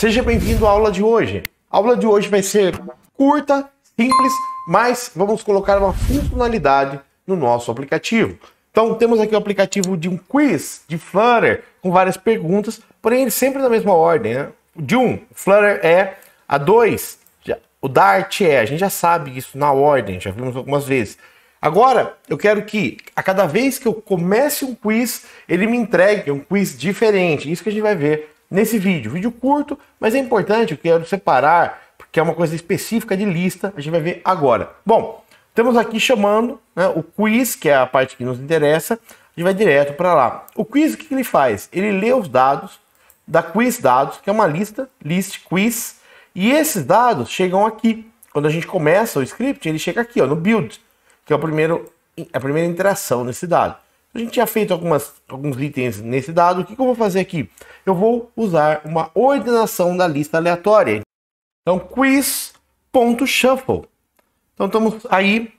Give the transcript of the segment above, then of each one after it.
Seja bem-vindo à aula de hoje. A aula de hoje vai ser curta, simples, mas vamos colocar uma funcionalidade no nosso aplicativo. Então temos aqui o um aplicativo de um quiz de Flutter com várias perguntas, porém ele sempre na mesma ordem, né? De um, Flutter é a dois, o Dart é, a gente já sabe isso na ordem, já vimos algumas vezes. Agora, eu quero que a cada vez que eu comece um quiz, ele me entregue é um quiz diferente. Isso que a gente vai ver nesse vídeo. Vídeo curto, mas é importante, eu quero separar, porque é uma coisa específica de lista, a gente vai ver agora. Bom, temos aqui chamando né, o quiz, que é a parte que nos interessa, a gente vai direto para lá. O quiz, o que ele faz? Ele lê os dados da quiz dados, que é uma lista, list quiz, e esses dados chegam aqui. Quando a gente começa o script, ele chega aqui, ó, no build, que é o primeiro, a primeira interação nesse dado. A gente já fez algumas, alguns itens nesse dado. O que, que eu vou fazer aqui? Eu vou usar uma ordenação da lista aleatória. Então, quiz.shuffle. Então, estamos aí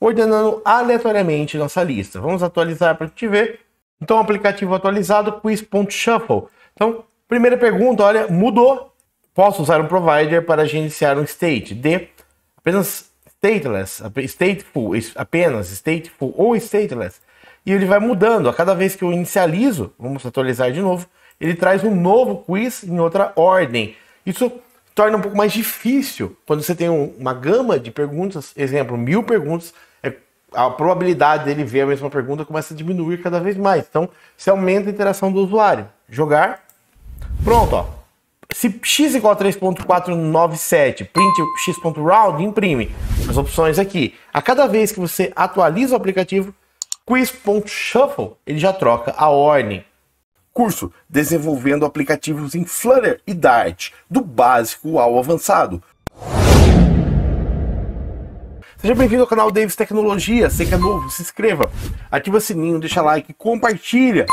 ordenando aleatoriamente nossa lista. Vamos atualizar para a gente ver. Então, aplicativo atualizado, quiz.shuffle. Então, primeira pergunta, olha, mudou. Posso usar um provider para gerenciar um state. D, apenas stateless, stateful, apenas stateful ou stateless e ele vai mudando. A cada vez que eu inicializo, vamos atualizar de novo, ele traz um novo quiz em outra ordem. Isso torna um pouco mais difícil quando você tem uma gama de perguntas, exemplo, mil perguntas, é, a probabilidade dele ver a mesma pergunta começa a diminuir cada vez mais. Então, você aumenta a interação do usuário. Jogar. Pronto, ó. Se x igual a 3.497, print x.round, imprime as opções aqui. A cada vez que você atualiza o aplicativo, Quiz.shuffle, ele já troca a ordem. Curso desenvolvendo aplicativos em Flutter e Dart, do básico ao avançado. Seja bem-vindo ao canal Davis Tecnologia. Se é novo, se inscreva, ativa o sininho, deixa like, compartilha.